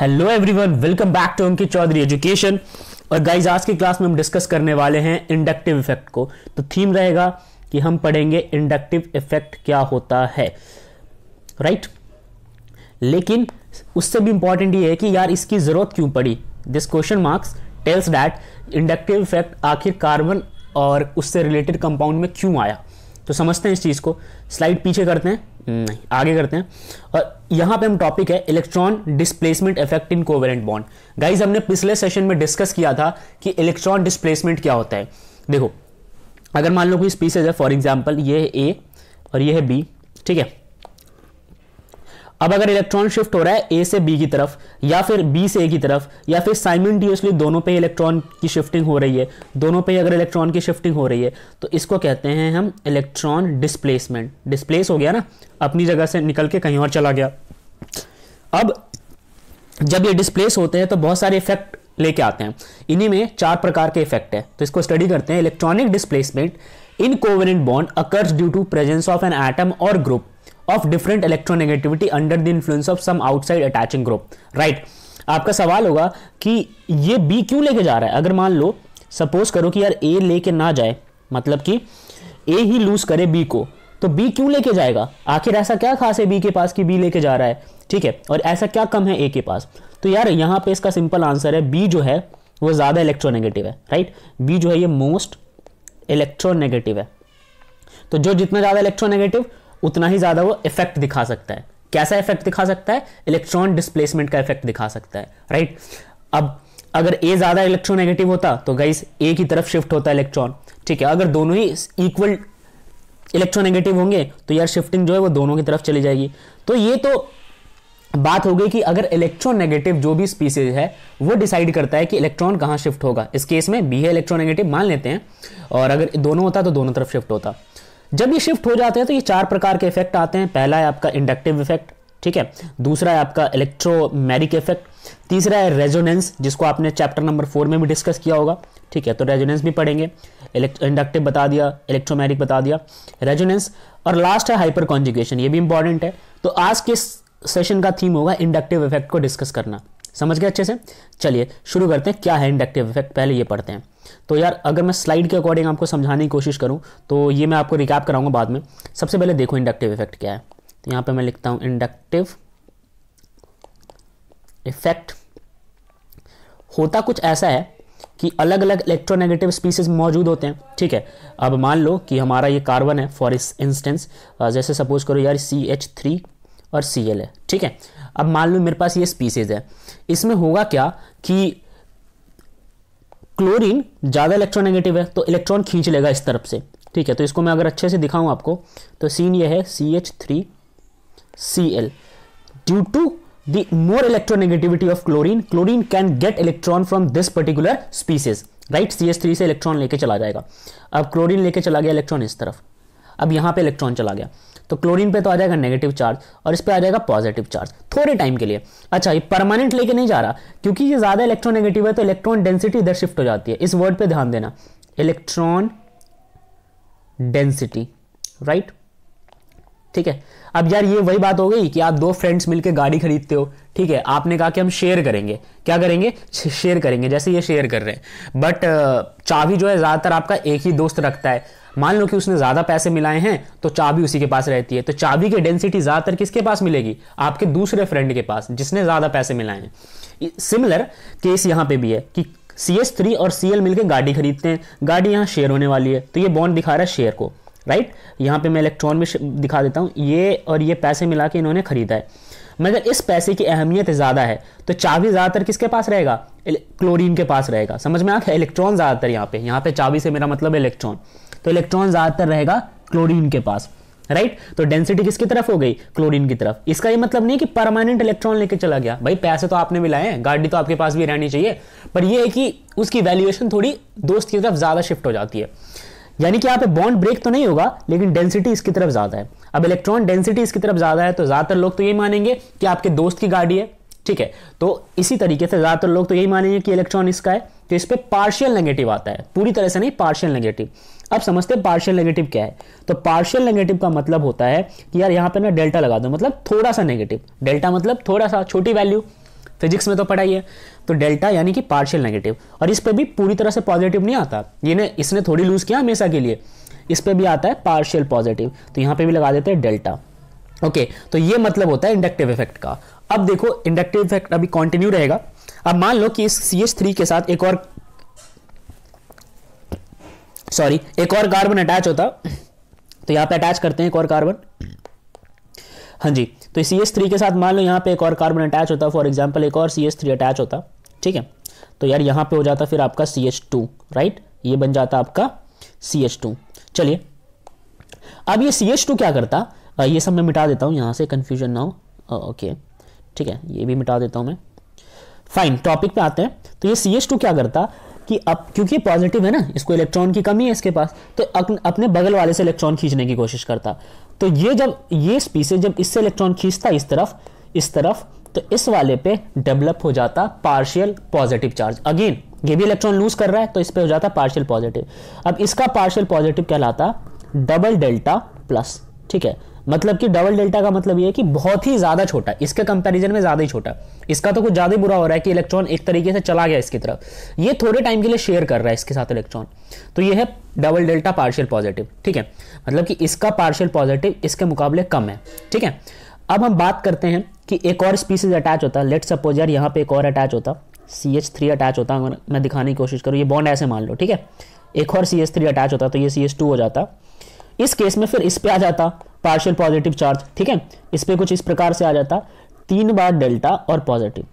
Hello everyone welcome back to Ankit Chaudhary education और guys आज की क्लास में हम डिस्कस करने वाले हैं इंडक्टिव इफेक्ट को तो थीम रहेगा कि हम पढ़ेंगे इंडक्टिव इफेक्ट क्या होता है राइट right? लेकिन उससे भी इंपॉर्टेंट ये है कि यार इसकी ज़रूरत क्यों पड़ी this question marks tells that inductive effect आखिर कार्बन और उससे रिलेटेड कंपाउंड में क्यों आया तो समझते हैं इस चीज़ को स्लाइड पीछे करते हैं आगे करते हैं और यहां पे हम टॉपिक है electron displacement effect in covalent bond guys हमने पिछले सेशन में डिस्कस किया था कि इलेक्ट्रॉन डिस्प्लेसमेंट क्या होता है देखो अगर मान लो कोई स्पीसीज है फॉर एग्जाम्पल ये है ए और ये है बी ठीक है अब अगर इलेक्ट्रॉन शिफ्ट हो रहा है ए से बी की तरफ या फिर बी से ए की तरफ या फिर साइमेंटियसली दोनों पे इलेक्ट्रॉन की शिफ्टिंग हो रही है दोनों पे अगर इलेक्ट्रॉन की शिफ्टिंग हो रही है तो इसको कहते हैं हम इलेक्ट्रॉन डिस्प्लेसमेंट डिस्प्लेस हो गया ना अपनी जगह से निकल के कहीं और चला गया अब जब ये डिस्प्लेस होते हैं तो बहुत सारे इफेक्ट लेके आते हैं इन्हीं में चार प्रकार के इफेक्ट है तो इसको स्टडी करते हैं electronic displacement in covalent bond occurs due to presence of an atom और group of different electronegativity under the influence of some outside attaching group right आपका सवाल होगा कि ये बी क्यों लेके जा रहा है अगर मान लो सपोज करो कि यार ए लेके ना जाए मतलब कि ए ही लूज करे बी को तो बी क्यों लेके जाएगा आखिर ऐसा क्या खास है बी के पास कि बी लेके जा रहा है ठीक है और ऐसा क्या कम है ए के पास तो यार यहाँ पे इसका सिंपल आंसर है बी जो है वो ज़्यादा इलेक्ट्रोनेगेटिव है राइट बी जो है ये मोस्ट इलेक्ट्रोनेगेटिव है तो जो जितना ज़्यादा इलेक्ट्रोनेगेटिव उतना ही ज़्यादा वो इफेक्ट दिखा सकता है कैसा इफेक्ट दिखा सकता है इलेक्ट्रॉन डिस्प्लेसमेंट का इफेक्ट दिखा सकता है राइट अब अगर ए ज़्यादा इलेक्ट्रोनेगेटिव होता तो गाइस ए की तरफ शिफ्ट होता इलेक्ट्रॉन ठीक है अगर दोनों ही इक्वल इलेक्ट्रोनेगेटिव होंगे तो यार शिफ्टिंग जो है वो दोनों की तरफ चली जाएगी तो ये तो बात हो गई कि अगर इलेक्ट्रोनेगेटिव जो भी स्पीसीज है वो डिसाइड करता है कि इलेक्ट्रॉन कहाँ शिफ्ट होगा इस केस में बी है इलेक्ट्रोनेगेटिव मान लेते हैं और अगर दोनों होता तो दोनों तरफ शिफ्ट होता जब ये शिफ्ट हो जाते हैं तो ये चार प्रकार के इफेक्ट आते हैं पहला है आपका इंडक्टिव इफेक्ट ठीक है दूसरा है आपका इलेक्ट्रोमैरिक इफेक्ट तीसरा है रेजोनेंस जिसको आपने चैप्टर नंबर फोर में भी डिस्कस किया होगा ठीक है तो रेजोनेंस भी पढ़ेंगे इंडक्टिव बता दिया इलेक्ट्रोमैरिक बता दिया रेजोनेंस और लास्ट है हाइपर कॉन्जुगेशन ये भी इंपॉर्टेंट है तो आज के सेशन का थीम होगा इंडक्टिव इफेक्ट को डिस्कस करना समझ गए अच्छे से चलिए शुरू करते हैं क्या है इंडक्टिव इफेक्ट पहले ये पढ़ते हैं तो यार अगर मैं स्लाइड के अकॉर्डिंग आपको समझाने की कोशिश करूँ तो ये मैं आपको रिकैप कराऊंगा बाद में सबसे पहले देखो इंडक्टिव इफेक्ट क्या है तो यहाँ पर मैं लिखता हूँ इंडक्टिव इफेक्ट होता कुछ ऐसा है कि अलग अलग इलेक्ट्रोनेगेटिव स्पीसीज मौजूद होते हैं ठीक है अब मान लो कि हमारा ये कार्बन है फॉर इंस्टेंस जैसे सपोज करो यार सी एच थ्री और सी एल है ठीक है अब मान लो मेरे पास ये स्पीसीज है इसमें होगा क्या कि क्लोरीन ज़्यादा इलेक्ट्रोनेगेटिव है तो इलेक्ट्रॉन खींच लेगा इस तरफ से ठीक है तो इसको मैं अगर अच्छे से दिखाऊं आपको तो सीन ये है C H three C L due to the more electronegativity of chlorine chlorine can get electron from this particular species right C H three से इलेक्ट्रॉन लेके चला जाएगा अब क्लोरीन लेके चला गया इलेक्ट्रॉन इस तरफ अब यहाँ पे इलेक्ट्रॉन चला गया तो क्लोरीन पे तो आ जाएगा नेगेटिव चार्ज और इस पर आ जाएगा पॉजिटिव चार्ज थोड़े टाइम के लिए अच्छा ये परमानेंट लेके नहीं जा रहा क्योंकि ये ज़्यादा इलेक्ट्रोनेगेटिव है तो इलेक्ट्रॉन डेंसिटी इधर शिफ्ट हो जाती है इस वर्ड पर ध्यान देना इलेक्ट्रॉन डेंसिटी राइट ठीक है अब यार ये वही बात हो गई कि आप दो फ्रेंड्स मिलकर गाड़ी खरीदते हो ठीक है आपने कहा कि हम शेयर करेंगे क्या करेंगे शेयर करेंगे जैसे ये शेयर कर रहे हैं बट चाबी जो है ज़्यादातर आपका एक ही दोस्त रखता है मान लो कि उसने ज़्यादा पैसे मिलाए हैं तो चाबी उसी के पास रहती है तो चाबी की डेंसिटी ज़्यादातर किसके पास मिलेगी आपके दूसरे फ्रेंड के पास जिसने ज़्यादा पैसे मिलाए हैं सिमिलर केस यहाँ पे भी है कि सी एस थ्री और सी एल मिलकर गाड़ी खरीदते हैं गाड़ी यहाँ शेयर होने वाली है तो ये बॉन्ड दिखा रहा है शेयर को राइट यहाँ पे मैं इलेक्ट्रॉन में दिखा देता हूँ ये और ये पैसे मिला के इन्होंने खरीदा है मगर इस पैसे की अहमियत ज़्यादा है तो चाबी ज़्यादातर किसके पास रहेगा क्लोरीन के पास रहेगा समझ में आ इलेक्ट्रॉन ज़्यादातर यहाँ पे यहाँ पे चाबी से मेरा मतलब इलेक्ट्रॉन तो इलेक्ट्रॉन ज़्यादातर रहेगा क्लोरीन के पास राइट तो डेंसिटी किसकी तरफ हो गई क्लोरीन की तरफ इसका ये मतलब नहीं कि परमानेंट इलेक्ट्रॉन लेके चला गया भाई पैसे तो आपने मिलाए हैं गाड़ी तो आपके पास भी रहनी चाहिए पर यह है कि उसकी वैल्यूएशन थोड़ी दोस्त की तरफ ज़्यादा शिफ्ट हो जाती है यानी कि यहाँ पे बॉन्ड ब्रेक तो नहीं होगा लेकिन डेंसिटी इसकी तरफ ज़्यादा है अब इलेक्ट्रॉन डेंसिटी इसकी तरफ ज़्यादा है तो ज़्यादातर लोग तो यही मानेंगे कि आपके दोस्त की गाड़ी है ठीक है तो इसी तरीके से ज़्यादातर लोग तो यही मानेंगे कि इलेक्ट्रॉन इसका है तो इस पर पार्शियल नेगेटिव आता है पूरी तरह से नहीं पार्शियल नेगेटिव अब समझते हैं पार्शियल नेगेटिव क्या है तो पार्शियल नेगेटिव का मतलब होता है कि यार यहां पर मैं डेल्टा लगा दू मतलब थोड़ा सा नेगेटिव डेल्टा मतलब थोड़ा सा छोटी वैल्यू फिजिक्स में तो पढ़ाई है तो डेल्टा यानी कि पार्शियल नेगेटिव और इस पर भी पूरी तरह से पॉजिटिव नहीं आता ये ने इसने थोड़ी लूज़ किया हमेशा के लिए इस पर भी आता है पार्शियल पॉजिटिव तो यहां पर भी लगा देते हैं डेल्टा ओके okay, तो ये मतलब होता है इंडक्टिव इफेक्ट का अब देखो इंडक्टिव इफेक्ट अभी कंटिन्यू रहेगा अब मान लो कि इस सी एच थ्री के साथ एक और सॉरी एक और कार्बन अटैच होता तो यहां पे अटैच करते हैं एक और कार्बन हाँ जी तो सी एच थ्री के साथ मान लो यहां पे एक और कार्बन अटैच होता फॉर एग्जाम्पल एक और सी एच थ्री अटैच होता ठीक है तो यार यहां पे हो जाता फिर आपका सी एच टू राइट ये बन जाता आपका सी एच टू चलिए अब ये सी एच टू क्या करता ये सब मैं मिटा देता हूँ यहाँ से कन्फ्यूजन ना हो ओके ठीक है ये भी मिटा देता हूँ मैं फाइन टॉपिक पे आते हैं तो ये सी एच टू क्या करता कि अब क्योंकि पॉजिटिव है ना इसको इलेक्ट्रॉन की कमी है इसके पास तो अपने बगल वाले से इलेक्ट्रॉन खींचने की कोशिश करता तो ये जब ये स्पीसी जब इससे इलेक्ट्रॉन खींचता इस तरफ इस तरफ तो इस वाले पे डेवलप हो जाता पार्शियल पॉजिटिव चार्ज अगेन ये भी इलेक्ट्रॉन लूज कर रहा है तो इस पर हो जाता है पार्शियल पॉजिटिव अब इसका पार्शियल पॉजिटिव कहलाता डबल डेल्टा प्लस ठीक है मतलब कि डबल डेल्टा का मतलब ये है कि बहुत ही ज़्यादा छोटा इसके कंपैरिजन में ज़्यादा ही छोटा इसका तो कुछ ज़्यादा ही बुरा हो रहा है कि इलेक्ट्रॉन एक तरीके से चला गया इसकी तरफ ये थोड़े टाइम के लिए शेयर कर रहा है इसके साथ इलेक्ट्रॉन तो ये है डबल डेल्टा पार्शियल पॉजिटिव ठीक है मतलब कि इसका पार्शियल पॉजिटिव इसके मुकाबले कम है ठीक है अब हम बात करते हैं कि एक और स्पीसीज अटैच होता है लेट सपोज यार यहाँ पे एक और अटैच होता सी एच थ्री अटैच होता मैं दिखाने की कोशिश करूँ ये बॉन्ड ऐसे मान लो ठीक है एक और सी एच थ्री अटैच होता तो ये सी एच टू हो जाता इस केस में फिर इस पर आ जाता पार्शियल पॉजिटिव चार्ज ठीक है इस पर कुछ इस प्रकार से आ जाता तीन बार डेल्टा और पॉजिटिव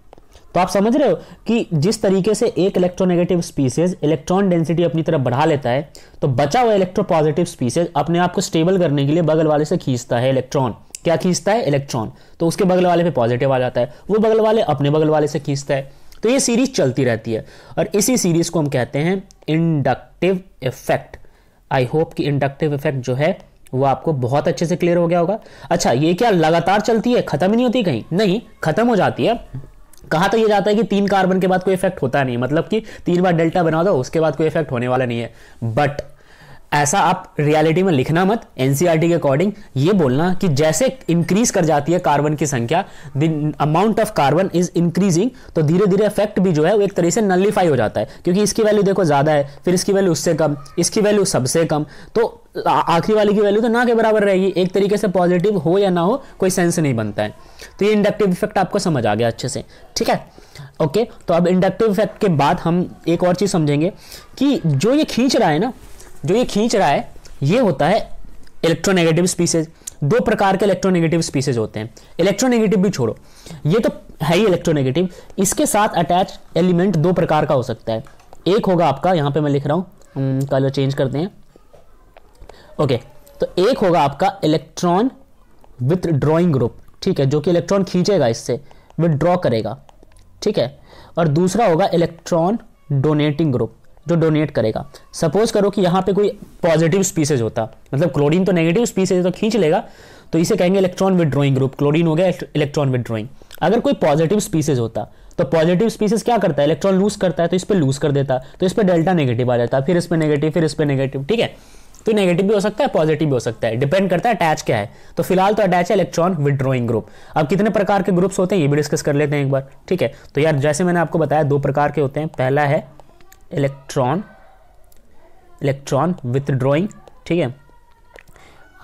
तो आप समझ रहे हो कि जिस तरीके से एक इलेक्ट्रोनेगेटिव स्पीसीज इलेक्ट्रॉन डेंसिटी अपनी तरफ बढ़ा लेता है तो बचा हुआ इलेक्ट्रो पॉजिटिव स्पीसीज अपने आप को स्टेबल करने के लिए बगल वाले से खींचता है इलेक्ट्रॉन क्या खींचता है इलेक्ट्रॉन तो उसके बगल वाले पे पॉजिटिव आ जाता है वो बगल वाले अपने बगल वाले से खींचता है तो ये सीरीज चलती रहती है और इसी सीरीज को हम कहते हैं इंडक्टिव इफेक्ट आई होप कि इंडक्टिव इफेक्ट जो है वो आपको बहुत अच्छे से क्लियर हो गया होगा अच्छा ये क्या लगातार चलती है खत्म ही नहीं होती कहीं नहीं खत्म हो जाती है कहा तो ये जाता है कि तीन कार्बन के बाद कोई इफेक्ट होता नहीं मतलब कि तीन बार डेल्टा बना दो उसके बाद कोई इफेक्ट होने वाला नहीं है बट ऐसा आप रियलिटी में लिखना मत एनसीईआरटी e के अकॉर्डिंग ये बोलना कि जैसे इंक्रीज कर जाती है कार्बन की संख्या the amount of carbon is increasing तो धीरे धीरे इफेक्ट भी जो है वो एक तरह से नलीफाई हो जाता है क्योंकि इसकी वैल्यू देखो ज़्यादा है फिर इसकी वैल्यू उससे कम इसकी वैल्यू सबसे कम तो आखिरी वाली की वैल्यू तो ना के बराबर रहेगी एक तरीके से पॉजिटिव हो या ना हो कोई सेंस नहीं बनता है तो ये इंडक्टिव इफेक्ट आपको समझ आ गया अच्छे से ठीक है ओके तो अब इंडक्टिव इफेक्ट के बाद हम एक और चीज़ समझेंगे कि जो ये खींच रहा है ना जो ये खींच रहा है ये होता है इलेक्ट्रोनेगेटिव स्पीसीज दो प्रकार के इलेक्ट्रोनेगेटिव स्पीसीज होते हैं इलेक्ट्रोनेगेटिव भी छोड़ो ये तो है ही इलेक्ट्रोनेगेटिव इसके साथ अटैच एलिमेंट दो प्रकार का हो सकता है एक होगा आपका यहाँ पे मैं लिख रहा हूँ हम्म, कलर चेंज करते हैं ओके तो एक होगा आपका इलेक्ट्रॉन विथ ड्रॉइंग ग्रुप ठीक है जो कि इलेक्ट्रॉन खींचेगा इससे विथ ड्रॉ करेगा ठीक है और दूसरा होगा इलेक्ट्रॉन डोनेटिंग ग्रुप जो डोनेट करेगा सपोज करो कि यहाँ पे कोई पॉजिटिव स्पीसीज होता मतलब क्लोरीन तो नेगेटिव स्पीसीज तो खींच लेगा तो इसे कहेंगे इलेक्ट्रॉन विदड्रॉइंग ग्रुप क्लोरीन हो गया इलेक्ट्रॉन विदड्रॉइंग अगर कोई पॉजिटिव स्पीसीज होता तो पॉजिटिव स्पीसीज क्या करता है इलेक्ट्रॉन लूज करता है तो इस पर लूज कर देता तो इस पर डेल्टा नेगेटिव आ जाता फिर इस पर नेगेटिव फिर इस पर नेगेटिव ठीक है तो नेगेटिव भी हो सकता है पॉजिटिव भी हो सकता है डिपेंड करता है अटैच क्या है तो फिलहाल तो अटैच है इलेक्ट्रॉन विदड्रॉइंग ग्रुप अब कितने प्रकार के ग्रुप्स होते हैं ये भी डिस्कस कर लेते हैं एक बार ठीक है तो यार जैसे मैंने आपको बताया दो प्रकार के होते हैं पहला है इलेक्ट्रॉन इलेक्ट्रॉन विथड्रॉइंग ठीक है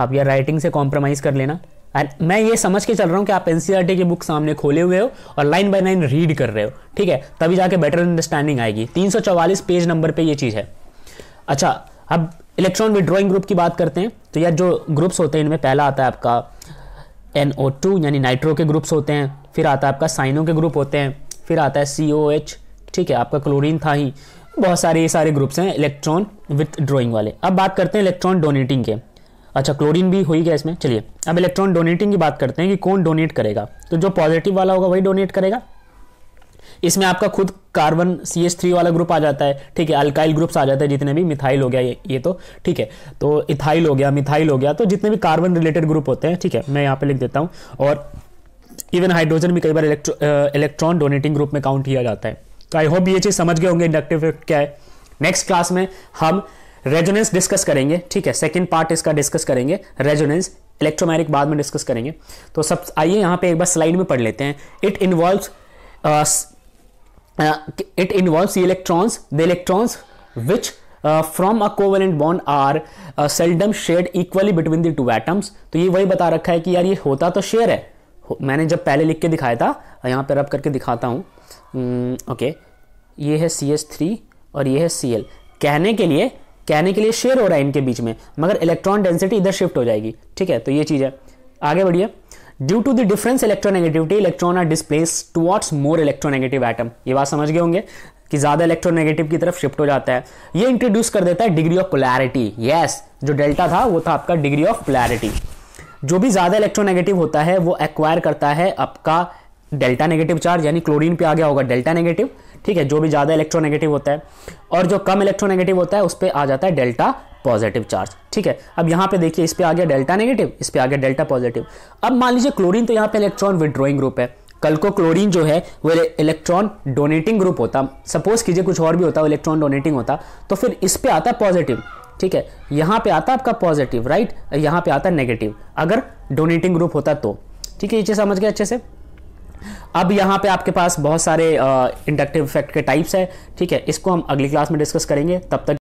आप या राइटिंग से कॉम्प्रोमाइज़ कर लेना मैं ये समझ के चल रहा हूँ कि आप एन e की बुक सामने खोले हुए हो और लाइन बाय लाइन रीड कर रहे हो ठीक है तभी जाके बेटर अंडरस्टैंडिंग आएगी 344 पेज नंबर पे ये चीज़ है अच्छा अब इलेक्ट्रॉन विड्रॉइंग ग्रुप की बात करते हैं तो यार जो ग्रुप्स होते हैं इनमें पहला आता है आपका एन यानी नाइट्रो के ग्रुप्स होते हैं फिर आता है आपका साइनो के ग्रुप होते हैं फिर आता है सी ठीक है आपका क्लोरीन था ही बहुत सारे ये सारे ग्रुप्स हैं इलेक्ट्रॉन विथ ड्रॉइंग वाले अब बात करते हैं इलेक्ट्रॉन डोनेटिंग के अच्छा क्लोरीन भी हुई गया इसमें चलिए अब इलेक्ट्रॉन डोनेटिंग की बात करते हैं कि कौन डोनेट करेगा तो जो पॉजिटिव वाला होगा वही डोनेट करेगा इसमें आपका खुद कार्बन सी एस थ्री वाला ग्रुप आ जाता है ठीक है अल्काइल ग्रुप्स आ जाते हैं जितने भी मिथाइल हो गया ये ये तो ठीक है तो इथाइल हो गया मिथाइल हो गया तो जितने भी कार्बन रिलेटेड ग्रुप होते हैं ठीक है मैं यहाँ पे लिख देता हूँ और इवन हाइड्रोजन भी कई बार इलेक्ट्रॉन डोनेटिंग ग्रुप में काउंट किया जाता है तो आई होप ये चीज समझ गए होंगे इंडक्टिव इफेक्ट क्या है नेक्स्ट क्लास में हम रेजोनेंस डिस्कस करेंगे ठीक है सेकेंड पार्ट इसका डिस्कस करेंगे रेजोनेंस इलेक्ट्रोमैग्नेटिक बाद में डिस्कस करेंगे तो सब आइए यहाँ पे एक बार स्लाइड में पढ़ लेते हैं it involve it involve electrons the electrons which from a covalent bond are seldom share equally between the two atoms तो ये वही बता रखा है कि यार ये होता तो शेयर है मैंने जब पहले लिख के दिखाया था यहाँ पर रब करके दिखाता हूँ ओके hmm, ये है सी एस थ्री और ये है सी एल कहने के लिए कहने के लिए शेयर हो रहा है इनके बीच में मगर इलेक्ट्रॉन डेंसिटी इधर शिफ्ट हो जाएगी ठीक है तो ये चीज़ है आगे बढ़िए due to the difference electronegativity electron are displace towards more electronegative atom ये बात समझ गए होंगे कि ज़्यादा इलेक्ट्रोनेगेटिव की तरफ शिफ्ट हो जाता है ये इंट्रोड्यूस कर देता है डिग्री ऑफ पोलैरिटी यस जो डेल्टा था वो था आपका डिग्री ऑफ पोलैरिटी जो भी ज़्यादा इलेक्ट्रोनेगेटिव होता है वो एक्वायर करता है आपका डेल्टा नेगेटिव चार्ज यानी क्लोरीन पे आ गया होगा डेल्टा नेगेटिव ठीक है जो भी ज़्यादा इलेक्ट्रोनेगेटिव होता है और जो कम इलेक्ट्रोनेगेटिव होता है उस पर आ जाता है डेल्टा पॉजिटिव चार्ज ठीक है अब यहाँ पे देखिए इस पर आ गया डेल्टा नेगेटिव इस पर आ गया डेल्टा पॉजिटिव अब मान लीजिए क्लोरीन तो यहाँ पे इलेक्ट्रॉन विड्रॉइंग ग्रुप है कल को क्लोरीन जो है वो इलेक्ट्रॉन डोनेटिंग ग्रुप होता सपोज कीजिए कुछ और भी होता इलेक्ट्रॉन डोनेटिंग होता तो फिर इस पर आता पॉजिटिव ठीक है यहाँ पे आता आपका पॉजिटिव राइट यहाँ पे आता नेगेटिव अगर डोनेटिंग ग्रुप होता तो ठीक है ये चीज़ समझ गए अच्छे से अब यहाँ पे आपके पास बहुत सारे इंडक्टिव इफेक्ट के टाइप्स है ठीक है इसको हम अगली क्लास में डिस्कस करेंगे तब तक